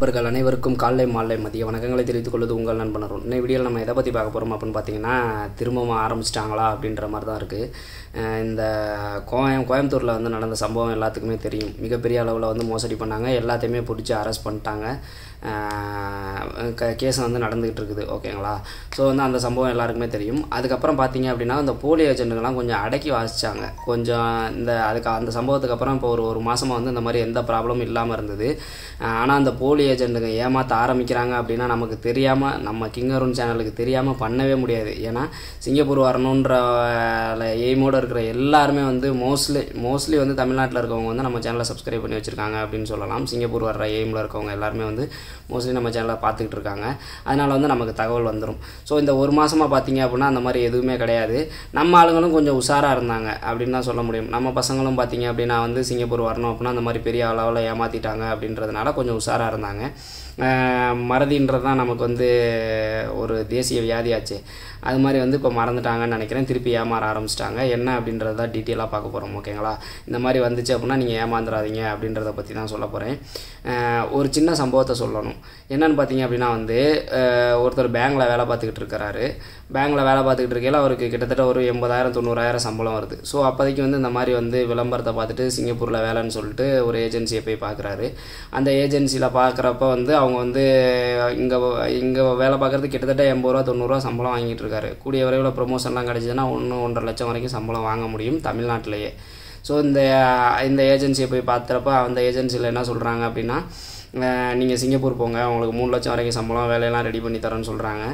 நண்பர்கள் அனைவருக்கும் காலை மாலை மதிய வணக்கங்களை தெரிவித்துக் கொள்வது உங்கள் நண்பனரும் இன்னும் இந்த வீடியோவில் நம்ம எதை பற்றி பார்க்க போகிறோம் அப்படின்னு பார்த்தீங்கன்னா திரும்பவும் ஆரம்பிச்சிட்டாங்களா அப்படின்ற மாதிரி தான் இருக்குது இந்த கோயம் கோயம்புத்தூரில் வந்து நடந்த சம்பவம் எல்லாத்துக்குமே தெரியும் மிகப்பெரிய அளவில் வந்து மோசடி பண்ணாங்க எல்லாத்தையுமே பிடிச்சி அரெஸ்ட் பண்ணிட்டாங்க கேஸ் வந்து நடந்துக்கிட்டு இருக்குது ஓகேங்களா ஸோ வந்து அந்த சம்பவம் எல்லாருக்குமே தெரியும் அதுக்கப்புறம் பார்த்தீங்க அப்படின்னா இந்த போலி ஏஜென்ட்டுகள்லாம் கொஞ்சம் அடக்கி வாசித்தாங்க கொஞ்சம் இந்த அதுக்கு அந்த சம்பவத்துக்கு அப்புறம் இப்போ ஒரு ஒரு மாதமாக வந்து இந்த மாதிரி எந்த ப்ராப்ளமும் இல்லாமல் இருந்தது ஆனால் அந்த போலி ஏஜென்ட்டுங்க ஏமாற்ற ஆரம்பிக்கிறாங்க அப்படின்னா நமக்கு தெரியாமல் நம்ம கிங் அருண் சேனலுக்கு தெரியாமல் பண்ணவே முடியாது ஏன்னா சிங்கப்பூர் வரணுன்ற எய்மோடு இருக்கிற எல்லாருமே வந்து மோஸ்ட்லி மோஸ்ட்லி வந்து தமிழ்நாட்டில் இருக்கவங்க வந்து நம்ம சேனலை சப்ஸ்கிரைப் பண்ணி வச்சுருக்காங்க அப்படின்னு சொல்லலாம் சிங்கப்பூர் வர்ற எய்மில் இருக்கவங்க எல்லாருமே வந்து மோஸ்ட்லி நம்ம சேனலில் பார்த்துக்கிட்டு இருக்காங்க அதனால் வந்து நமக்கு தகவல் வந்துடும் ஸோ இந்த ஒரு மாதமாக பார்த்தீங்க அப்படின்னா அந்த மாதிரி எதுவுமே கிடையாது நம்ம ஆளுங்களும் கொஞ்சம் உஷாராக இருந்தாங்க அப்படின்னு தான் சொல்ல முடியும் நம்ம பசங்களும் பார்த்தீங்க அப்படின்னா வந்து சிங்கப்பூர் வரணும் அப்படின்னா அந்த மாதிரி பெரிய அளவில் ஏமாற்றிட்டாங்க அப்படின்றதுனால கொஞ்சம் உஷாராக இருந்தாங்க மறதின்றது தான் நமக்கு வந்து ஒரு தேசிய வியாதியாச்சு அது மாதிரி வந்து இப்போ மறந்துட்டாங்கன்னு நினைக்கிறேன் திருப்பி ஏமாற ஆரம்பிச்சிட்டாங்க என்ன அப்படின்றத டீட்டெயிலாக பார்க்க போகிறோம் ஓகேங்களா இந்த மாதிரி வந்துச்சு அப்படின்னா நீங்கள் ஏமாந்துடாதீங்க அப்படின்றத பற்றி தான் சொல்ல போகிறேன் ஒரு சின்ன சம்பவத்தை சொல்லணும் என்னென்னு பார்த்தீங்க அப்படின்னா வந்து ஒருத்தர் பேங்கில் வேலை பார்த்துக்கிட்டு இருக்கிறாரு பேங்கில் வேலை பார்த்துக்கிட்டு இருக்கையில் அவருக்கு கிட்டத்தட்ட ஒரு எண்பதாயிரம் தொண்ணூறாயிரம் சம்பளம் வருது ஸோ அப்போதைக்கு வந்து இந்த மாதிரி வந்து விளம்பரத்தை பார்த்துட்டு சிங்கப்பூரில் வேலைன்னு சொல்லிட்டு ஒரு ஏஜென்சியை போய் பார்க்குறாரு அந்த ஏஜென்சியில் பார்க்குறப்ப வந்து அவங்க வந்து இங்கே இங்கே வேலை பார்க்குறது கிட்டத்தட்ட எண்பது ரூபா தொண்ணூறுரூவா சம்பளம் வாங்கிட்டு இருக்காரு கூடிய விரைவில் ப்ரொமோஷன்லாம் கிடச்சிதுன்னா ஒன்று ஒன்றரை லட்சம் வரைக்கும் சம்பளம் வாங்க முடியும் தமிழ்நாட்டிலேயே ஸோ இந்த இந்த ஏஜென்சியை போய் பார்த்துறப்ப அந்த ஏஜென்சியில் என்ன சொல்கிறாங்க அப்படின்னா நீங்கள் சிங்கப்பூர் போங்க உங்களுக்கு மூணு லட்சம் வரைக்கும் சம்பளம் வேலையெல்லாம் ரெடி பண்ணி தரேன்னு சொல்கிறாங்க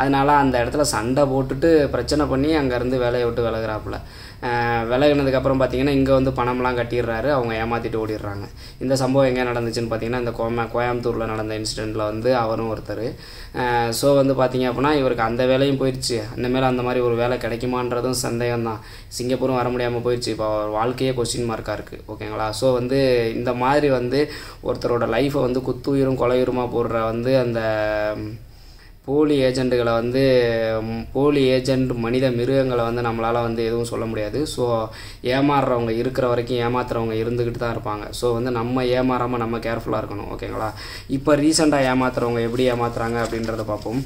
அதனால் அந்த இடத்துல சண்டை போட்டுட்டு பிரச்சனை பண்ணி அங்கேருந்து வேலையை விட்டு விலகிறாப்புல விலகினதுக்கப்புறம் பார்த்திங்கன்னா இங்கே வந்து பணம்லாம் கட்டிடுறாரு அவங்க ஏமாற்றிட்டு ஓடிடுறாங்க இந்த சம்பவம் எங்கே நடந்துச்சுன்னு பார்த்தீங்கன்னா இந்த கோம கோயம்புத்தூரில் நடந்த இன்சிடெண்ட்டில் வந்து அவரும் ஒருத்தர் ஸோ வந்து பார்த்திங்க அப்படின்னா இவருக்கு அந்த வேலையும் போயிடுச்சு இனிமேல் அந்த மாதிரி ஒரு வேலை கிடைக்குமான்றதும் சந்தேகம் தான் சிங்கப்பூரும் வர முடியாமல் போயிடுச்சு இப்போ வாழ்க்கையே கொஸ்டின் மார்க்காக இருக்குது ஓகேங்களா ஸோ வந்து இந்த மாதிரி வந்து ஒருத்தரோட லைஃப்பை வந்து குத்துயிரும் கொலையுருமாக போடுற வந்து அந்த போலி ஏஜெண்ட்டுகளை வந்து போலி ஏஜெண்ட் மனித மிருகங்களை வந்து நம்மளால் வந்து எதுவும் சொல்ல முடியாது ஸோ ஏமாறுறவங்க இருக்கிற வரைக்கும் ஏமாத்துறவங்க இருந்துக்கிட்டு தான் இருப்பாங்க ஸோ வந்து நம்ம ஏமாறாமல் நம்ம கேர்ஃபுல்லாக இருக்கணும் ஓகேங்களா இப்போ ரீசெண்டாக ஏமாத்துறவங்க எப்படி ஏமாத்துறாங்க அப்படின்றத பார்ப்போம்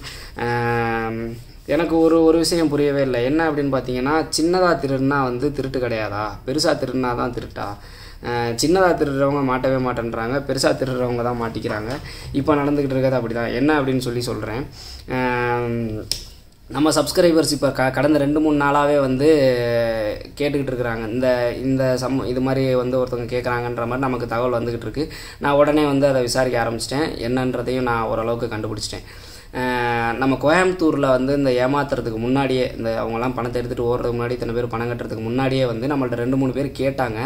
எனக்கு ஒரு ஒரு விஷயம் புரியவே இல்லை என்ன அப்படின்னு பார்த்தீங்கன்னா சின்னதாக திருடுனா வந்து திருட்டு கிடையாதா பெருசாக திருடுனா தான் திருட்டா சின்னதாக திருடுறவங்க மாட்டவே மாட்டேன்றாங்க பெருசாக திருடுறவங்க தான் மாட்டிக்கிறாங்க இப்போ நடந்துக்கிட்டு இருக்கிறது அப்படி தான் என்ன அப்படின்னு சொல்லி சொல்கிறேன் நம்ம சப்ஸ்கிரைபர்ஸ் இப்போ க கடந்த ரெண்டு மூணு நாளாகவே வந்து கேட்டுக்கிட்டு இருக்கிறாங்க இந்த இந்த சம் இது மாதிரி வந்து ஒருத்தவங்க கேட்குறாங்கன்ற மாதிரி நமக்கு தகவல் வந்துக்கிட்டு இருக்குது நான் உடனே வந்து அதை விசாரிக்க ஆரம்பிச்சிட்டேன் என்னன்றதையும் நான் ஓரளவுக்கு கண்டுபிடிச்சிட்டேன் நம்ம கோயம்புத்தூரில் வந்து இந்த ஏமாத்துறதுக்கு முன்னாடியே இந்த அவங்களாம் பணத்தை எடுத்துகிட்டு ஓடுறதுக்கு முன்னாடி இத்தனை பேர் பணம் கட்டுறதுக்கு முன்னாடியே வந்து நம்மள்ட்ட ரெண்டு மூணு பேர் கேட்டாங்க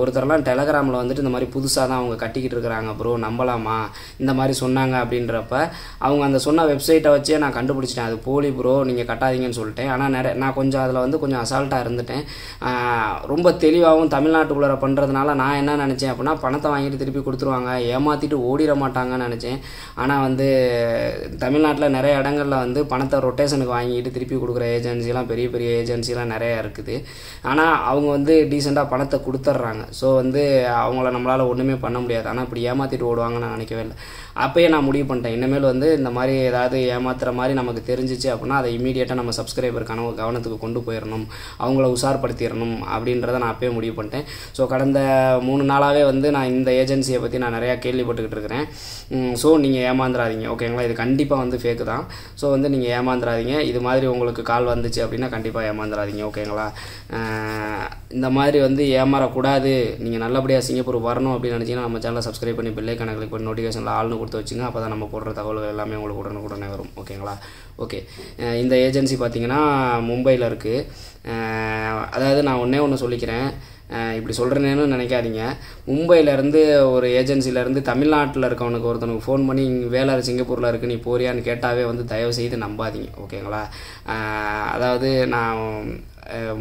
ஒருத்தரெல்லாம் டெலகிராமில் வந்துட்டு இந்த மாதிரி புதுசாக தான் அவங்க கட்டிக்கிட்டு இருக்கிறாங்க ப்ரோ நம்பலாமா இந்த மாதிரி சொன்னாங்க அப்படின்றப்ப அவங்க அந்த சொன்ன வெப்சைட்டை வச்சே நான் கண்டுபிடிச்சிட்டேன் அது போலி ப்ரோ நீங்கள் கட்டாதீங்கன்னு சொல்லிட்டேன் ஆனால் நிறைய நான் கொஞ்சம் அதில் வந்து கொஞ்சம் அசால்ட்டாக இருந்துட்டேன் ரொம்ப தெளிவாகவும் தமிழ்நாட்டுக்குள்ளே பண்ணுறதுனால நான் என்ன நினச்சேன் அப்படின்னா பணத்தை வாங்கிட்டு திருப்பி கொடுத்துருவாங்க ஏமாற்றிட்டு ஓடிட மாட்டாங்கன்னு நினச்சேன் ஆனால் வந்து தமிழ்நாட்டில் நிறைய இடங்களில் வந்து பணத்தை ரொட்டேஷனுக்கு வாங்கிட்டு திருப்பி கொடுக்குற ஏஜென்சிலாம் பெரிய பெரிய ஏஜென்சிலாம் நிறையா இருக்குது ஆனால் அவங்க வந்து டீசெண்டாக பணத்தை கொடுத்துட்றாங்க ஸோ வந்து அவங்கள நம்மளால் ஒன்றுமே பண்ண முடியாது ஆனால் இப்படி ஏமாற்றிட்டு ஓடுவாங்கன்னு நான் நினைக்கவே இல்லை அப்போயே நான் முடிவு பண்ணிட்டேன் இனிமேல் வந்து இந்த மாதிரி ஏதாவது ஏமாத்துற மாதிரி நமக்கு தெரிஞ்சிச்சு அப்படின்னா அதை இமீடியட்டாக நம்ம சப்ஸ்கிரைபர் கனவு கவனத்துக்கு கொண்டு போயிடணும் அவங்கள உஷார்படுத்திடணும் அப்படின்றத நான் அப்போயே முடிவு பண்ணிட்டேன் ஸோ கடந்த மூணு நாளாகவே வந்து நான் இந்த ஏஜென்சியை பற்றி நான் நிறையா கேள்விப்பட்டுக்கிட்டு இருக்கிறேன் ஸோ நீங்கள் ஏமாந்துடாதீங்க ஓகேங்களா இது கண்டிப்பாக வந்து ஃபேக்கு தான் ஸோ வந்து நீங்கள் ஏமாந்துடாதீங்க இது மாதிரி உங்களுக்கு கால் வந்துச்சு அப்படின்னா கண்டிப்பாக ஏமாந்துடாதீங்க ஓகேங்களா இந்த மாதிரி வந்து ஏமாறக்கூடாது நீங்கள் நல்லபடியாக சிங்கப்பூர் வரணும் அப்படின்னு நினச்சிங்கன்னா நம்ம சேனலை சப்ஸ்கிரைப் பண்ணி பில்லைக்கான கணக்கில் போய் நோட்டிஃபிகேஷனில் ஆள்னு கொடுத்து வச்சுங்க அப்போ தான் நம்ம போடுற தகவல்கள் எல்லாமே உங்களுக்கு உடனுக்குடனே வரும் ஓகேங்களா ஓகே இந்த ஏஜென்சி பார்த்திங்கன்னா மும்பையில் இருக்குது அதாவது நான் ஒன்றே ஒன்று சொல்லிக்கிறேன் இப்படி சொல்கிறேன்னு நினைக்காதீங்க மும்பையிலேருந்து ஒரு ஏஜென்சிலேருந்து தமிழ்நாட்டில் இருக்கவனுக்கு ஒருத்தனுக்கு ஃபோன் பண்ணி வேலை சிங்கப்பூரில் இருக்குது நீ போறியான்னு கேட்டாவே வந்து தயவு செய்து நம்பாதீங்க ஓகேங்களா அதாவது நான்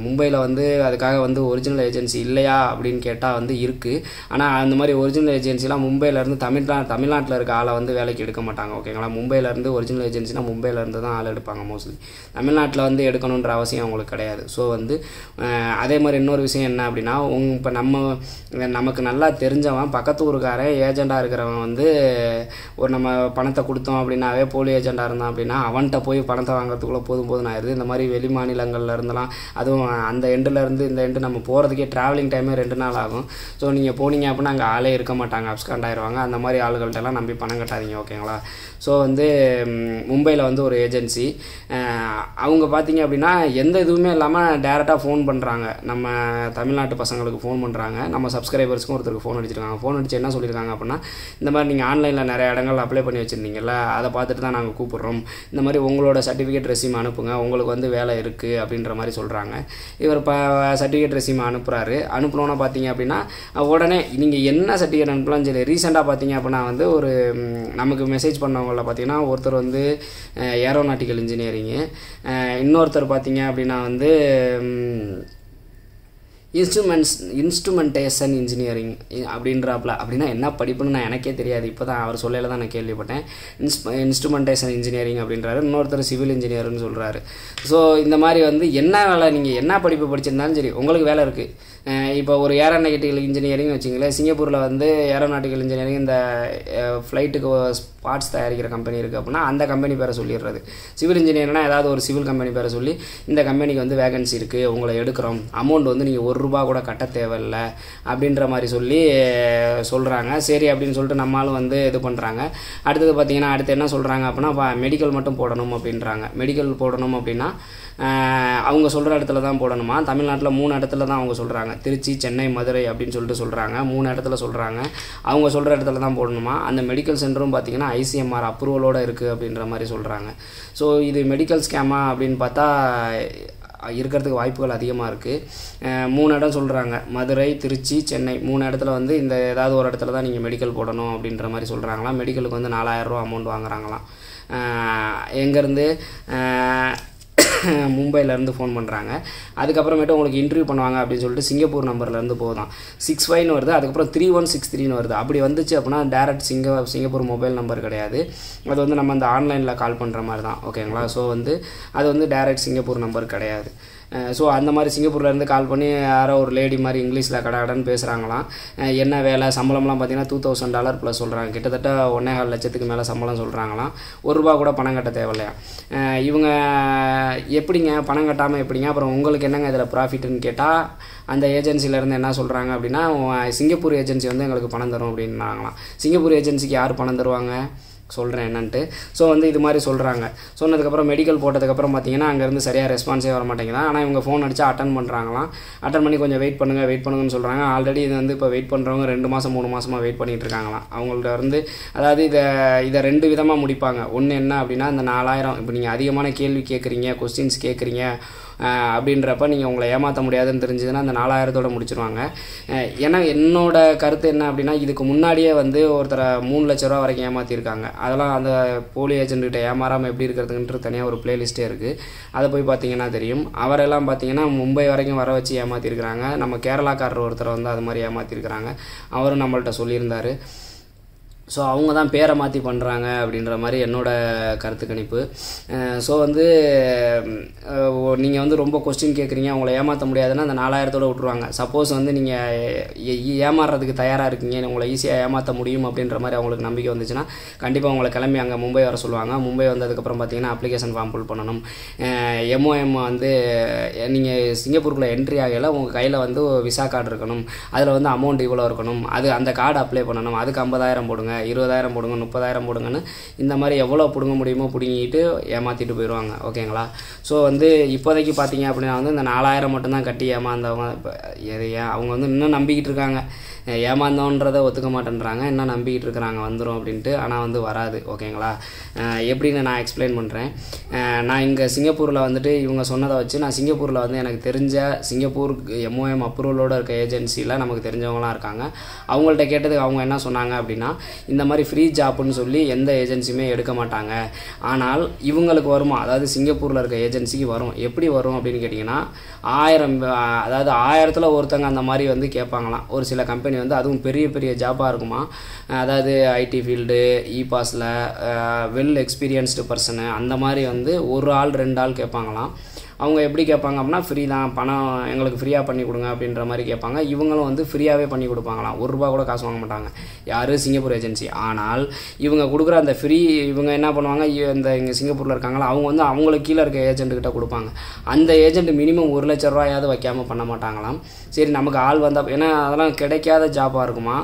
மும்பையில் வந்து அதுக்காக வந்து ஒரிஜினல் ஏஜென்சி இல்லையா அப்படின்னு கேட்டால் வந்து இருக்குது ஆனால் அந்த மாதிரி ஒரிஜினல் ஏஜென்சிலாம் மும்பையிலேருந்து தான் தமிழ்நாட்டில் இருக்க ஆளை வந்து வேலைக்கு எடுக்க மாட்டாங்க ஓகேங்களா மும்பையிலேருந்து ஒரிஜினல் ஏஜென்சினா மும்பையிலேருந்து தான் ஆள் எடுப்பாங்க மோஸ்ட்லி தமிழ்நாட்டில் வந்து எடுக்கணுன்ற அவசியம் அவங்களுக்கு கிடையாது ஸோ வந்து அதே மாதிரி இன்னொரு விஷயம் என்ன அப்படின்னா இப்போ நம்ம நமக்கு நல்லா தெரிஞ்சவன் பக்கத்து ஊருக்காரன் ஏஜெண்டாக இருக்கிறவன் வந்து ஒரு நம்ம பணத்தை கொடுத்தோம் அப்படின்னாவே போலி ஏஜெண்டாக இருந்தான் அப்படின்னா அவன்கிட்ட போய் பணத்தை வாங்குறதுக்குள்ளே போதும் போதும் ஆயிடுது இந்த மாதிரி வெளி மாநிலங்களில் இருந்தெல்லாம் அதுவும் அந்த எண்டுலேருந்து இந்த எண்டு நம்ம போகிறதுக்கே ட்ராவலிங் டைமே ரெண்டு நாள் ஆகும் ஸோ நீங்கள் போனீங்க அப்படின்னா அங்கே ஆளே இருக்க மாட்டாங்க அப்ஸ்காண்ட் ஆயிடுவாங்க அந்த மாதிரி ஆளுகள்கிட்டலாம் நம்பி பணம் கட்டாதீங்க ஓகேங்களா ஸோ வந்து மும்பையில் வந்து ஒரு ஏஜென்சி அவங்க பார்த்தீங்க அப்படின்னா எந்த இதுவுமே இல்லாமல் டேரெக்டாக ஃபோன் பண்ணுறாங்க நம்ம தமிழ்நாட்டு பசங்களுக்கு ஃபோன் பண்ணுறாங்க நம்ம சப்ஸ்கிரைபர்ஸ்க்கும் ஒருத்தருக்கு ஃபோன் அடிச்சிருக்காங்க ஃபோன் அடிச்சு என்ன சொல்லியிருக்காங்க அப்படின்னா இந்த மாதிரி நீங்கள் ஆன்லைனில் நிறைய இடங்கள் அப்ளை பண்ணி வச்சுருந்தீங்கல்ல அதை பார்த்துட்டு தான் நாங்கள் கூப்பிட்றோம் இந்த மாதிரி உங்களோட சர்டிஃபிகேட் ரெசியூம் அனுப்புங்க உங்களுக்கு வந்து வேலை இருக்குது அப்படின்ற மாதிரி சொல்கிறாங்க பண்ணுறாங்க இவர் ப சர்டிஃபிகேட் ரெசியூம் அனுப்புகிறாரு அனுப்பினோன்னு பார்த்தீங்க அப்படின்னா உடனே நீங்கள் என்ன சர்டிஃபிகேட் அனுப்பலாம்னு சொல்லி ரீசெண்டாக பார்த்தீங்க அப்படின்னா வந்து ஒரு நமக்கு மெசேஜ் பண்ணவங்களில் பார்த்தீங்கன்னா ஒருத்தர் வந்து ஏரோநாட்டிக்கல் இன்ஜினியரிங்கு இன்னொருத்தர் பார்த்தீங்க அப்படின்னா வந்து இன்ஸ்ட்ருமெண்ட்ஸ் இன்ஸ்ட்ருமெண்டேஷன் இன்ஜினியரிங் அப்படின்றாப்ல அப்படின்னா என்ன படிப்புன்னு நான் எனக்கே தெரியாது இப்போ தான் அவர் சொல்லையில் தான் நான் கேள்விப்பட்டேன் இன்ஸ் இன்ஸ்ட்ருமெண்டேஷன் இன்ஜினியரிங் அப்படின்றாரு இன்னொருத்தர் சிவில் இன்ஜினியர்னு சொல்கிறாரு ஸோ இந்த மாதிரி வந்து என்ன வேலை நீங்கள் என்ன படிப்பு படிச்சிருந்தாலும் சரி உங்களுக்கு வேலை இருக்குது இப்போ ஒரு ஏரோநாட்டிக்கல் இன்ஜினியரிங் வச்சிங்களேன் சிங்கப்பூரில் வந்து ஏரோநாட்டிக்கல் இன்ஜினியரிங் இந்த ஃப்ளைட்டுக்கு பார்ட்ஸ் தயாரிக்கிற கம்பெனி இருக்குது அப்படின்னா அந்த கம்பெனி பேரை சொல்லிடுறது சிவில் இன்ஜினியர்னால் ஏதாவது ஒரு சிவில் கம்பெனி பேரை சொல்லி இந்த கம்பெனிக்கு வந்து வேகன்சி இருக்குது உங்களை எடுக்கிறோம் அமௌண்ட் வந்து நீங்கள் ஒரு ரூபா கூட கட்ட தேவையில்லை அப்படின்ற மாதிரி சொல்லி சொல்கிறாங்க சரி அப்படின்னு சொல்லிட்டு நம்மளும் வந்து இது பண்ணுறாங்க அடுத்தது பார்த்திங்கன்னா அடுத்து என்ன சொல்கிறாங்க அப்படின்னா மெடிக்கல் மட்டும் போடணும் அப்படின்றாங்க மெடிக்கல் போடணும் அப்படின்னா அவங்க சொல்கிற இடத்துல தான் போடணுமா தமிழ்நாட்டில் மூணு இடத்துல தான் அவங்க சொல்கிறாங்க திருச்சி சென்னை மதுரை அப்படின்னு சொல்லிட்டு சொல்கிறாங்க மூணு இடத்துல சொல்கிறாங்க அவங்க சொல்கிற இடத்துல தான் போடணுமா அந்த மெடிக்கல் சென்டரும் பார்த்திங்கன்னா ஐசிஎம்ஆர் அப்ரூவலோடு இருக்குது அப்படின்ற மாதிரி சொல்கிறாங்க ஸோ இது மெடிக்கல் ஸ்கேமா அப்படின்னு பார்த்தா இருக்கிறதுக்கு வாய்ப்புகள் அதிகமாக இருக்குது மூணு இடம் சொல்கிறாங்க மதுரை திருச்சி சென்னை மூணு இடத்துல வந்து இந்த ஏதாவது ஒரு இடத்துல தான் நீங்கள் மெடிக்கல் போடணும் அப்படின்ற மாதிரி சொல்கிறாங்களாம் மெடிக்கலுக்கு வந்து நாலாயிரரூவா அமௌண்ட் வாங்குறாங்களாம் எங்கேருந்து மும்பையிலேருந்து ஃபோன் பண்ணுறாங்க அதுக்கப்புறமேட்டு உங்களுக்கு இன்டர்வியூ பண்ணுவாங்க அப்படின்னு சொல்லிட்டு சிங்கப்பூர் நம்பர்லேருந்து போதும் சிக்ஸ் ஃபைவ்னு வருது அதுக்கப்புறம் த்ரீ ஒன் சிக்ஸ் த்ரீனு வருது அப்படி வந்துச்சு அப்படின்னா டேரக்ட் சிங்க சிங்கப்பூர் மொபைல் நம்பர் கிடையாது அது வந்து நம்ம அந்த ஆன்லைனில் கால் பண்ணுற மாதிரி தான் ஓகேங்களா ஸோ வந்து அது வந்து டேரக்ட் சிங்கப்பூர் நம்பர் கிடையாது ஸோ அந்த மாதிரி சிங்கப்பூர்லேருந்து கால் பண்ணி யாரோ ஒரு லேடி மாதிரி இங்கிலீஷில் கடாடன்னு பேசுகிறாங்களாம் என்ன வேலை சம்பளம்லாம் பார்த்தீங்கன்னா டூ தௌசண்ட் டாலர் ப்ளஸ் சொல்கிறாங்க கிட்டத்தட்ட ஒன்றே கால் லட்சத்துக்கு மேலே சம்பளம் சொல்கிறாங்களாம் ஒரு ரூபா கூட பணம் கட்ட தேவையில்லையா இவங்க எப்படிங்க பணம் கட்டாமல் எப்படிங்க அப்புறம் உங்களுக்கு என்னங்க இதில் ப்ராஃபிட்னு கேட்டால் அந்த ஏஜென்சிலேருந்து என்ன சொல்கிறாங்க அப்படின்னா சிங்கப்பூர் ஏஜென்சி வந்து எங்களுக்கு பணம் தரும் அப்படின்னாங்களாம் சிங்கப்பூர் ஏஜென்சிக்கு யார் பணம் தருவாங்க சொல்கிறேன் என்னன்ட்டு ஸோ வந்து இது மாதிரி சொல்கிறாங்க சொன்னதுக்கப்புறம் மெடிக்கல் போட்டதுக்கப்புறம் பார்த்தீங்கன்னா அங்கேருந்து சரியாக ரெஸ்பான்ஸே வர மாட்டேங்குது ஆனால் இவங்க ஃபோன் அடித்து அட்டன் பண்ணுறாங்களாம் அட்டன் பண்ணி கொஞ்சம் வெயிட் பண்ணுங்கள் வெயிட் பண்ணுங்கன்னு சொல்கிறாங்க ஆல்ரெடி இது வந்து இப்போ வெயிட் பண்ணுறவங்க ரெண்டு மாதம் மூணு மாதமாக வெயிட் பண்ணிகிட்டு இருக்காங்களாம் அவங்கள்ட்ட வந்து அதாவது இதை இதை ரெண்டு விதமாக முடிப்பாங்க ஒன்று என்ன அப்படின்னா இந்த நாலாயிரம் இப்போ நீங்கள் அதிகமான கேள்வி கேட்குறீங்க கொஸ்டின்ஸ் கேட்குறீங்க அப்படின்றப்ப நீங்கள் உங்களை ஏமாற்ற முடியாதுன்னு தெரிஞ்சதுன்னா அந்த நாலாயிரத்தோடு முடிச்சிருவாங்க ஏன்னா என்னோட கருத்து என்ன அப்படின்னா இதுக்கு முன்னாடியே வந்து ஒருத்தரை மூணு லட்ச ரூபா வரைக்கும் ஏமாற்றிருக்காங்க அதெல்லாம் அந்த போலி ஏஜென்ட்கிட்ட ஏமாறாமல் எப்படி இருக்கிறதுன்றது தனியாக ஒரு பிளேலிஸ்ட்டே இருக்குது அதை போய் பார்த்தீங்கன்னா தெரியும் அவரெல்லாம் பார்த்தீங்கன்னா மும்பை வரைக்கும் வர வச்சு ஏமாற்றிருக்கிறாங்க நம்ம கேரளாக்காரர் ஒருத்தரை வந்து அது மாதிரி ஏமாற்றிருக்கிறாங்க அவரும் நம்மள்கிட்ட சொல்லியிருந்தார் ஸோ அவங்க தான் பேரை மாற்றி பண்ணுறாங்க அப்படின்ற மாதிரி என்னோடய கருத்து கணிப்பு ஸோ வந்து நீங்கள் வந்து ரொம்ப கொஸ்டின் கேட்குறீங்க அவங்கள ஏமாற்ற முடியாதுன்னா அந்த நாலாயிரத்தோடு விட்ருவாங்க சப்போஸ் வந்து நீங்கள் ஏமாறுறதுக்கு தயாராக இருக்கீங்க உங்களை ஈஸியாக ஏமாற்ற முடியும் அப்படின்ற மாதிரி அவங்களுக்கு நம்பிக்கை வந்துச்சுன்னா கண்டிப்பாக உங்களை கிளம்பி அங்கே மும்பை வர சொல்லுவாங்க மும்பை வந்ததுக்கப்புறம் பார்த்தீங்கன்னா அப்ளிகேஷன் ஃபார்ம் ஃபுல் பண்ணணும் எம்ஓஎம் வந்து நீங்கள் சிங்கப்பூருக்குள்ளே என்ட்ரி ஆகையில் உங்கள் கையில் வந்து விசா கார்டு இருக்கணும் அதில் வந்து அமௌண்ட் இவ்வளோ இருக்கணும் அது அந்த கார்டு அப்ளை பண்ணணும் அதுக்கு ஐம்பதாயிரம் போடுங்க இருபதாயிரம் போடுங்க முப்பதாயிரம் போடுங்கன்னு இந்த மாதிரி எவ்வளோ பிடுங்க முடியுமோ பிடுங்கிட்டு ஏமாற்றிட்டு போயிடுவாங்க ஓகேங்களா ஸோ வந்து இப்போதைக்கு பார்த்தீங்க அப்படின்னா வந்து இந்த நாலாயிரம் மட்டும்தான் கட்டி ஏமாந்தவங்க இப்போ அவங்க வந்து இன்னும் நம்பிக்கிட்டு இருக்காங்க ஏமாந்தோன்றதை ஒத்துக்க மாட்டேன்றாங்க என்ன நம்பிக்கிட்டு இருக்கிறாங்க வந்துடும் அப்படின்ட்டு ஆனால் வந்து வராது ஓகேங்களா எப்படின்னு நான் எக்ஸ்பிளைன் பண்ணுறேன் நான் இங்கே சிங்கப்பூரில் வந்துட்டு இவங்க சொன்னதை வச்சு நான் சிங்கப்பூரில் வந்து எனக்கு தெரிஞ்ச சிங்கப்பூர் எம்ஓஎம் அப்ரூவலோடு இருக்க ஏஜென்சியில் நமக்கு தெரிஞ்சவங்களாம் இருக்காங்க அவங்கள்ட்ட கேட்டதுக்கு அவங்க என்ன சொன்னாங்க அப்படின்னா இந்த மாதிரி ஃப்ரீ ஜாப்புன்னு சொல்லி எந்த ஏஜென்சியுமே எடுக்க மாட்டாங்க ஆனால் இவங்களுக்கு வருமா அதாவது சிங்கப்பூரில் இருக்க ஏஜென்சிக்கு வரும் எப்படி வரும் அப்படின்னு கேட்டிங்கன்னா ஆயிரம் அதாவது ஆயிரத்தில் ஒருத்தங்க அந்த மாதிரி வந்து கேட்பாங்களாம் ஒரு சில கம்பெனி கம்பெனி வந்து அதுவும் பெரிய பெரிய ஜாப்பாக இருக்குமா அதாவது ஐடி ஃபீல்டு இ பாஸில் வெல் எக்ஸ்பீரியன்ஸ்டு பர்சனு அந்த மாதிரி வந்து ஒரு ஆள் ரெண்டு ஆள் கேட்பாங்களாம் அவங்க எப்படி கேட்பாங்க அப்படின்னா ஃப்ரீ தான் பணம் எங்களுக்கு ஃப்ரீயாக பண்ணி கொடுங்க அப்படின்ற மாதிரி கேட்பாங்க இவங்களும் வந்து ஃப்ரீயாகவே பண்ணி கொடுப்பாங்களாம் ஒரு ரூபா கூட காசு வாங்க மாட்டாங்க யார் சிங்கப்பூர் ஏஜென்சி ஆனால் இவங்க கொடுக்குற அந்த ஃப்ரீ இவங்க என்ன பண்ணுவாங்க இந்த இங்கே சிங்கப்பூரில் இருக்காங்களா அவங்க வந்து அவங்களுக்கு கீழே இருக்க ஏஜென்ட்டுக்கிட்ட கொடுப்பாங்க அந்த ஏஜென்ட் மினிமம் ஒரு லட்ச ரூபாயாவது வைக்காமல் பண்ண மாட்டாங்களாம் சரி நமக்கு ஆள் வந்தால் ஏன்னா அதெல்லாம் கிடைக்காத ஜாப்பாக இருக்குமா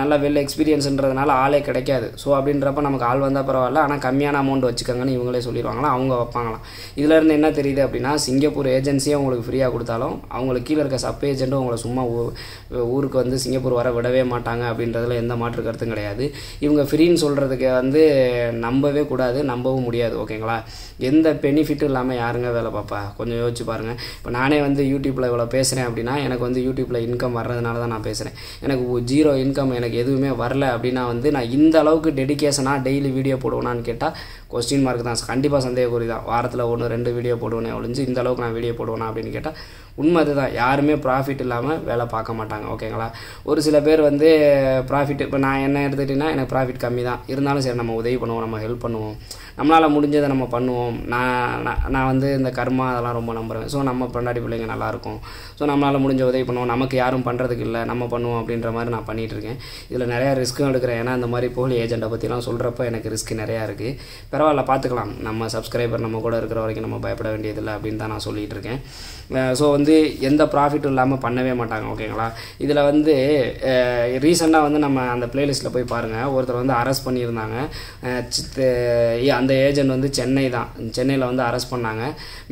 நல்லா வெல் எக்ஸ்பீரியன்ஸுன்றதுனால ஆளே கிடைக்காது ஸோ அப்படின்றப்ப நமக்கு ஆள் வந்தால் பரவாயில்ல ஆனால் கம்மியான அமௌண்ட் வச்சுக்கோங்கன்னு இவங்களே சொல்லிடுவாங்களாம் அவங்க வைப்பாங்களாம் இருந்து என்ன தெரியுது அப்படி அப்படின்னா சிங்கப்பூர் ஏஜென்சியே உங்களுக்கு ஃப்ரீயாக கொடுத்தாலும் அவங்களுக்கு கீழே இருக்க சப் ஏஜென்ட்டும் உங்களை சும்மா ஊருக்கு வந்து சிங்கப்பூர் வர விடவே மாட்டாங்க அப்படின்றதுல எந்த மாற்று கருத்தும் கிடையாது இவங்க ஃப்ரீன்னு சொல்கிறதுக்கு வந்து நம்பவே கூடாது நம்பவும் முடியாது ஓகேங்களா எந்த பெனிஃபிட்டும் இல்லாமல் யாருங்க வேலை பார்ப்பா கொஞ்சம் யோசிச்சு பாருங்கள் இப்போ நானே வந்து யூடியூப்பில் இவ்வளோ பேசுகிறேன் அப்படின்னா எனக்கு வந்து யூடியூப்பில் இன்கம் வர்றதுனால தான் நான் பேசுகிறேன் எனக்கு ஜீரோ இன்கம் எனக்கு எதுவுமே வரல அப்படின்னா வந்து நான் இந்த அளவுக்கு டெடிக்கேஷனாக டெய்லி வீடியோ போடுவேனான்னு கேட்டால் கொஸ்டின் மார்க் தான் கண்டிப்பாக சந்தேகக்குறி தான் வாரத்தில் ஒன்று ரெண்டு வீடியோ போடுவேனே ஒழிஞ்சு இந்த அளவுக்கு நான் வீடியோ போடுவேன் அப்படின்னு கேட்டால் உண்மை அதுதான் யாருமே ப்ராஃபிட் இல்லாமல் வேலை பார்க்க மாட்டாங்க ஓகேங்களா ஒரு சில பேர் வந்து ப்ராஃபிட் இப்போ நான் என்ன எடுத்துக்கிட்டிங்கன்னா எனக்கு ப்ராஃபிட் கம்மி தான் இருந்தாலும் சரி நம்ம உதவி பண்ணுவோம் நம்ம ஹெல்ப் பண்ணுவோம் நம்மளால் முடிஞ்சதை நம்ம பண்ணுவோம் நான் நான் வந்து இந்த கர்மா அதெல்லாம் ரொம்ப நம்புகிறேன் ஸோ நம்ம பண்ணாடி பிள்ளைங்க நல்லாயிருக்கும் ஸோ நம்மளால் முடிஞ்ச உதவி பண்ணுவோம் நமக்கு யாரும் பண்ணுறதுக்கு இல்லை நம்ம பண்ணுவோம் அப்படின்ற மாதிரி நான் பண்ணிகிட்ருக்கேன் இதில் நிறையா ரிஸ்க்கும் எடுக்கிறேன் ஏன்னா இந்த மாதிரி போலி ஏஜெண்ட்டை பற்றிலாம் சொல்கிறப்ப எனக்கு ரிஸ்க் நிறையா இருக்குது பரவாயில்ல பார்த்துக்கலாம் நம்ம சப்ஸ்கிரைபர் நம்ம கூட இருக்கிற வரைக்கும் நம்ம பயப்பட வேண்டியதில்லை அப்படின்னு தான் நான் சொல்லிகிட்டு இருக்கேன் ஸோ வந்து எந்த ப்ராஃபிட்டும் இல்லாமல் பண்ணவே மாட்டாங்க ஓகேங்களா இதில் வந்து ரீசெண்டாக வந்து நம்ம அந்த பிளேலிஸ்ட்டில் போய் பாருங்கள் ஒருத்தர் வந்து அரெஸ்ட் பண்ணியிருந்தாங்க அந்த ஏஜென்ட் வந்து சென்னை தான் சென்னையில் வந்து அரெஸ்ட் பண்ணாங்க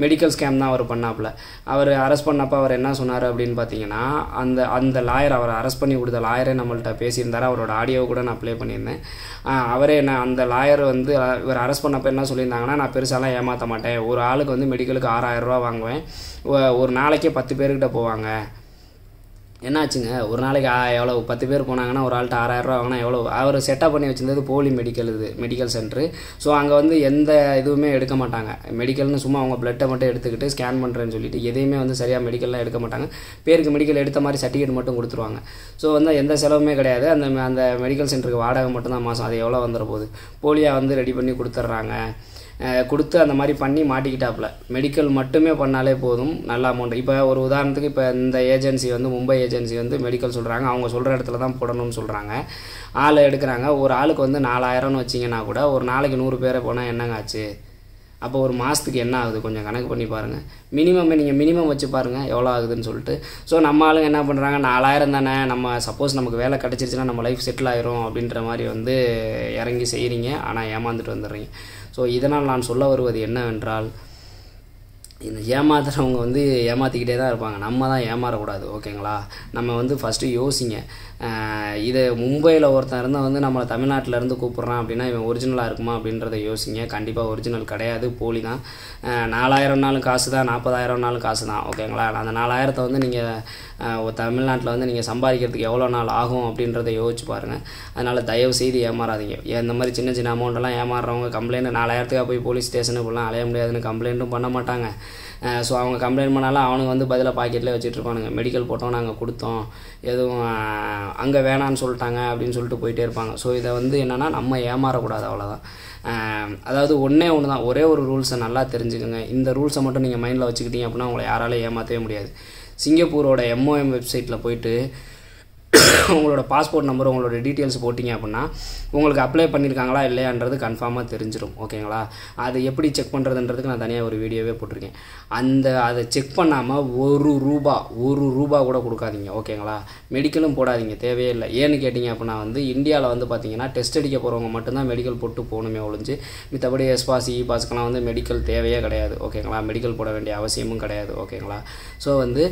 மெடிக்கல் ஸ்கேம் தான் அவர் பண்ணாப்புல அவர் அரெஸ்ட் பண்ணப்போ அவர் என்ன சொன்னார் அப்படின்னு பார்த்தீங்கன்னா அந்த அந்த லாயர் அவர் அரெஸ்ட் பண்ணி கொடுத்த லாயரே நம்மள்கிட்ட பேசியிருந்தார் அவரோட ஆடியோ கூட நான் ப்ளே பண்ணியிருந்தேன் அவரே என்ன அந்த லாயர் வந்து இவர் அரெஸ்ட் பண்ணப்போ என்ன சொல்லியிருந்தாங்கன்னா நான் பெருசாலாம் ஏமாற்ற மாட்டேன் ஒரு ஆளுக்கு வந்து மெடிக்கலுக்கு ஆறாயிரம் ரூபா வாங்குவேன் ஒரு நாளைக்கே பத்து பேர்கிட்ட போவாங்க என்னாச்சுங்க ஒரு நாளைக்கு ஆ எவ்வளோ பத்து பேர் போனாங்கன்னா ஒரு ஆள்கிட்ட ஆறாயிரரூவா வாங்கினா எவ்வளோ அவர் செட்டப் பண்ணி வச்சுருந்தது போலி மெடிக்கல் இது மெடிக்கல் சென்டரு ஸோ அங்கே வந்து எந்த இதுவுமே எடுக்க மாட்டாங்க மெடிக்கல்னு சும்மா அவங்க பிளட்டை மட்டும் எடுத்துக்கிட்டு ஸ்கேன் பண்ணுறேன்னு சொல்லிட்டு எதையுமே வந்து சரியாக மெடிக்கல்லாம் எடுக்க மாட்டாங்க பேருக்கு மெடிக்கல் எடுத்த மாதிரி சர்டிஃபிகேட் மட்டும் கொடுத்துருவாங்க ஸோ வந்து எந்த செலவுமே கிடையாது அந்த அந்த மெடிக்கல் சென்டருக்கு வாடகை மட்டும்தான் மாதம் அது எவ்வளோ வந்துட போகுது போலியாக வந்து ரெடி பண்ணி கொடுத்துட்றாங்க கொடுத்து அந்த மாதிரி பண்ணி மாட்டிக்கிட்டாப்புல மெடிக்கல் மட்டுமே பண்ணாலே போதும் நல்ல அமௌண்ட் இப்போ ஒரு உதாரணத்துக்கு இப்போ இந்த ஏஜென்சி வந்து மும்பை ஏஜென்சி வந்து மெடிக்கல் சொல்கிறாங்க அவங்க சொல்கிற இடத்துல தான் போடணும்னு சொல்கிறாங்க ஆள் எடுக்கிறாங்க ஒரு ஆளுக்கு வந்து நாலாயிரம்னு வச்சிங்கன்னா கூட ஒரு நாளைக்கு நூறு பேரை போனால் என்னங்க ஆச்சு அப்போ ஒரு மாதத்துக்கு என்ன ஆகுது கொஞ்சம் கணக்கு பண்ணி பாருங்கள் மினிமம் நீங்கள் மினிமம் வச்சு பாருங்கள் எவ்வளோ ஆகுதுன்னு சொல்லிட்டு ஸோ நம்ம ஆளுங்க என்ன பண்ணுறாங்க நாலாயிரம் தானே நம்ம சப்போஸ் நமக்கு வேலை கிடச்சிருச்சுன்னா நம்ம லைஃப் செட்டில் ஆயிரும் அப்படின்ற மாதிரி வந்து இறங்கி செய்கிறீங்க ஆனால் ஏமாந்துட்டு வந்துடுறீங்க ஸோ இதனால் நான் சொல்ல வருவது என்னவென்றால் இந்த ஏமாத்துறவங்க வந்து ஏமாற்றிக்கிட்டே தான் இருப்பாங்க நம்ம தான் ஏமாறக்கூடாது ஓகேங்களா நம்ம வந்து ஃபஸ்ட்டு யோசிங்க இது மும்பையில் ஒருத்தன் இருந்தால் வந்து நம்மளை தமிழ்நாட்டில் இருந்து கூப்பிட்றான் அப்படின்னா இவன் ஒரிஜினலாக இருக்குமா அப்படின்றத யோசிங்க கண்டிப்பாக ஒரிஜினல் கிடையாது போலி தான் நாலாயிரம் நாள் காசு தான் நாற்பதாயிரம் நாள் காசு தான் ஓகேங்களா அந்த நாலாயிரத்தை வந்து நீங்கள் தமிழ்நாட்டில் வந்து நீங்கள் சம்பாதிக்கிறதுக்கு எவ்வளோ நாள் ஆகும் அப்படின்றத யோசிச்சு பாருங்கள் அதனால் தயவு செய்து ஏமாறாதீங்க இந்த மாதிரி சின்ன சின்ன அமௌண்ட்டெல்லாம் ஏமாறுறவங்க கம்ப்ளைண்ட் நாலாயிரத்துக்காக போய் போலீஸ் ஸ்டேஷனுக்குலாம் அலைய முடியாதுன்னு கம்ப்ளைண்ட்டும் பண்ண மாட்டாங்க ஸோ அவங்க கம்ப்ளைண்ட் பண்ணாலும் அவனுக்கு வந்து பதிலாக பாக்கெட்டில் வச்சுட்ருப்பானுங்க மெடிக்கல் போட்டோம் நாங்கள் கொடுத்தோம் எதுவும் அங்கே வேணான்னு சொல்லிட்டாங்க அப்படின்னு சொல்லிட்டு போயிட்டே இருப்பாங்க ஸோ இதை வந்து என்னென்னா நம்ம ஏமாறக்கூடாது அவ்வளோதான் அதாவது ஒன்றே ஒன்று தான் ஒரே ஒரு ரூல்ஸை நல்லா தெரிஞ்சுக்கோங்க இந்த ரூல்ஸை மட்டும் நீங்கள் மைண்டில் வச்சுக்கிட்டீங்க அப்படின்னா உங்களை யாராலும் ஏமாற்றவே முடியாது சிங்கப்பூரோட எம்ஓஎம் வெப்சைட்டில் போயிட்டு உங்களோட பாஸ்போர்ட் நம்பர் உங்களோட டீட்டெயில்ஸ் போட்டிங்க அப்படின்னா உங்களுக்கு அப்ளை பண்ணியிருக்காங்களா இல்லையான்றது கன்ஃபார்மாக தெரிஞ்சிடும் ஓகேங்களா அதை எப்படி செக் பண்ணுறதுன்றதுக்கு நான் தனியாக ஒரு வீடியோவே போட்டிருக்கேன் அந்த அதை செக் பண்ணாமல் ஒரு ரூபா ஒரு ரூபா கூட கொடுக்காதீங்க ஓகேங்களா மெடிக்கலும் போடாதீங்க தேவையே இல்லை ஏன்னு கேட்டிங்க அப்படின்னா வந்து இந்தியாவில் வந்து பார்த்திங்கன்னா டெஸ்ட் அடிக்க போகிறவங்க மட்டும்தான் மெடிக்கல் போட்டு போகணுமே ஒழிஞ்சு மித்தபடி எஸ்பாஸ் இ பாஸ்க்கெலாம் e வந்து மெடிக்கல் தேவையே கிடையாது ஓகேங்களா மெடிக்கல் போட வேண்டிய அவசியமும் கிடையாது ஓகேங்களா ஸோ வந்து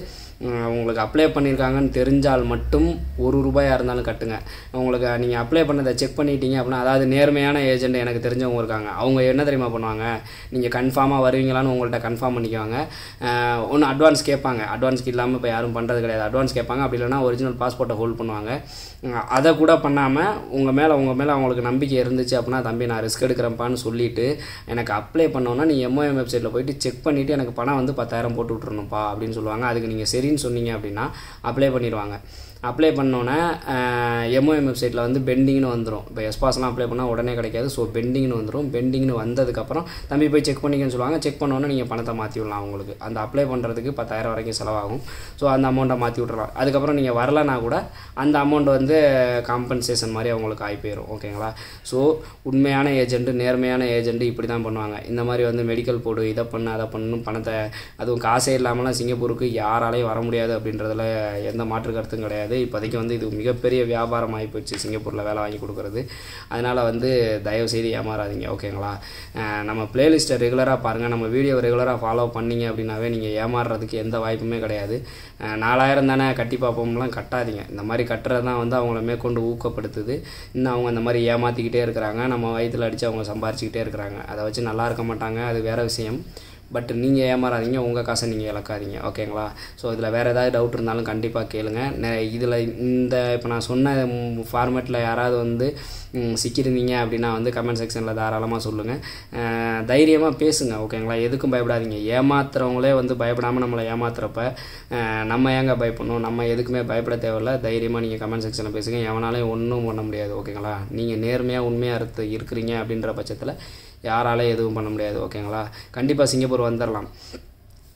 உங்களுக்கு அப்ளை பண்ணியிருக்காங்கன்னு தெரிஞ்சால் மட்டும் ஒரு ரூபாயாக இருந்தாலும் கட்டுங்க உங்களுக்கு நீங்கள் அப்ளை பண்ணதை செக் பண்ணிட்டீங்க அப்படின்னா அதாவது நேர்மையான ஏஜென்ட் எனக்கு தெரிஞ்சவங்க இருக்காங்க அவங்க என்ன தெரியுமா பண்ணுவாங்க நீங்கள் கன்ஃபார்மாக வருவீங்களான்னு உங்கள்கிட்ட கன்ஃபார்ம் பண்ணிக்குவாங்க ஒன்று அட்வான்ஸ் கேட்பாங்க அட்வான்ஸ்க்கு இல்லாமல் இப்போ யாரும் பண்ணுறது கிடையாது அட்வான்ஸ் கேட்பாங்க அப்படி இல்லைனா ஒரிஜினல் பாஸ்போர்ட்டை ஹோல்ட் பண்ணுவாங்க அதை கூட பண்ணாமல் உங்கள் மேலே உங்கள் மேலே அவங்களுக்கு நம்பிக்கை இருந்துச்சு அப்படின்னா தம்பி நான் ரிஸ்க் எடுக்கிறேன்ப்பான்னு சொல்லிவிட்டு எனக்கு அப்ளை பண்ணோன்னா நீ எம்ஓஎம் வெப்சைட்டில் போயிட்டு செக் பண்ணிவிட்டு எனக்கு பணம் வந்து பத்தாயிரம் போட்டு விட்ருணும்ப்பா அப்படின்னு சொல்லுவாங்க அதுக்கு நீங்கள் சரி சரின்னு சொன்னீங்க அப்படின்னா அப்ளை பண்ணிடுவாங்க அப்ளை பண்ணோன்னே எம்ஓஎம் வெப்சைட்டில் வந்து பெண்டிங்னு வந்துடும் இப்போ எஸ்பாஸ்லாம் அப்ளை பண்ணால் உடனே கிடைக்காது ஸோ பெண்டிங்னு வந்துடும் பெண்டிங்னு வந்ததுக்கப்புறம் தம்பி போய் செக் பண்ணிக்கன்னு சொல்லுவாங்க செக் பண்ணோன்னே நீங்கள் பணத்தை மாற்றி விடலாம் அவங்களுக்கு அந்த அப்ளை பண்ணுறதுக்கு பத்தாயிரம் வரைக்கும் செலவாகும் ஸோ அந்த அமௌண்ட்டை மாற்றி விட்றலாம் அதுக்கப்புறம் நீங்கள் வரலன்னா கூட அந்த அமௌண்ட் வந்து காம்பன்சேஷன் மாதிரி அவங்களுக்கு ஆகி போயிடும் ஓகேங்களா ஸோ உண்மையான ஏஜென்ட்டு நேர்மையான ஏஜென்ட்டு இப்படி தான் பண்ணுவாங்க இந்த மாதிரி வந்து மெடிக்கல் போடு இதை பண்ணு அதை பண்ணணும் பணத்தை அதுவும் காசே இல்லாமலாம் சிங்கப்பூருக்கு யாராலையும் வர முடியாது அப்படின்றதுல எந்த மாற்று கருத்தும் கிடையாது முடியாது இப்போதைக்கு வந்து இது மிகப்பெரிய வியாபாரம் ஆகி போயிடுச்சு சிங்கப்பூரில் வேலை வாங்கி கொடுக்குறது அதனால் வந்து தயவு செய்து ஏமாறாதீங்க ஓகேங்களா நம்ம பிளேலிஸ்ட்டை ரெகுலராக பாருங்கள் நம்ம வீடியோ ரெகுலராக ஃபாலோ பண்ணிங்க அப்படின்னாவே நீங்கள் ஏமாறுறதுக்கு எந்த வாய்ப்புமே கிடையாது நாலாயிரம் தானே கட்டி பார்ப்போம்லாம் கட்டாதீங்க இந்த மாதிரி கட்டுறது தான் வந்து அவங்கள மேற்கொண்டு ஊக்கப்படுத்துது இன்னும் அவங்க அந்த மாதிரி ஏமாற்றிக்கிட்டே இருக்கிறாங்க நம்ம வயிற்றில் அடித்து அவங்க சம்பாரிச்சிக்கிட்டே இருக்கிறாங்க அதை வச்சு நல்லா இருக்க மாட்டாங்க அது வேறு விஷயம் பட் நீங்கள் ஏமாறாதீங்க உங்கள் காசை நீங்கள் இழக்காதீங்க ஓகேங்களா ஸோ இதில் வேறு ஏதாவது டவுட் இருந்தாலும் கண்டிப்பாக கேளுங்கள் இதில் இந்த இப்போ நான் சொன்ன ஃபார்மேட்டில் யாராவது வந்து சிக்கியிருந்தீங்க அப்படின்னா வந்து கமெண்ட் செக்ஷனில் தாராளமாக சொல்லுங்கள் தைரியமாக பேசுங்க ஓகேங்களா எதுக்கும் பயப்படாதீங்க ஏமாத்துறவங்களே வந்து பயப்படாமல் நம்மளை ஏமாத்துறப்ப நம்ம ஏங்க பயப்படணும் நம்ம எதுக்குமே பயப்பட தேவையில்ல தைரியமாக நீங்கள் கமெண்ட் செக்ஷனில் பேசுங்க எவனாலையும் ஒன்றும் பண்ண முடியாது ஓகேங்களா நீங்கள் நேர்மையாக உண்மையாக இருக்கிறீங்க அப்படின்ற பட்சத்தில் யாராலே எதுவும் பண்ண முடியாது ஓகேங்களா கண்டிப்பாக சிங்கப்பூர் வந்துடலாம்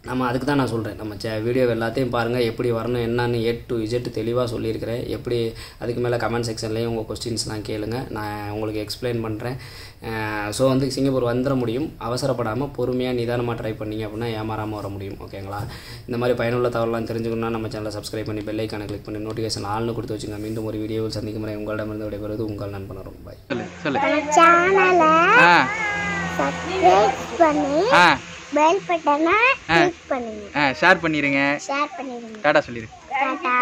நம்ம அதுக்கு தான் நான் சொல்கிறேன் நம்ம சே வீடியோ எல்லாத்தையும் பாருங்கள் எப்படி வரணும் என்னன்னு ஏ டு இஜெட் தெளிவாக சொல்லியிருக்கிறேன் எப்படி அதுக்கு மேலே கமெண்ட் செக்ஷன்லேயும் உங்கள் கொஸ்டின்ஸ்லாம் கேளுங்கள் நான் உங்களுக்கு எக்ஸ்பிளைன் பண்ணுறேன் ஸோ வந்து சிங்கப்பூர் வந்துட முடியும் அவசரப்படாமல் பொறுமையாக நிதானமாக ட்ரை பண்ணிங்க அப்படின்னா ஏமாறாமல் வர முடியும் ஓகேங்களா இந்த மாதிரி பயனுள்ள தகவலாம் தெரிஞ்சுக்கணும்னா நம்ம சேனலை சப்ஸ்கிரைப் பண்ணி பெல்லைக்கான கிளிக் பண்ணி நோட்டிஃபிகேஷன் ஆள்னு கொடுத்து வச்சுங்க மீண்டும் ஒரு வீடியோவில் சந்திக்கும் முறை உங்களிடமிருந்து விடைபெறுவது உங்கள் நண்பனரும் ரொம்ப பாய் சப்ஸ்கிரைப் பண்ணி பெல் பட்டனை கிளிக் பண்ணுங்க ஆ ஷேர் பண்ணிருங்க ஷேர் பண்ணிருங்க டாடா சொல்லிரு டாடா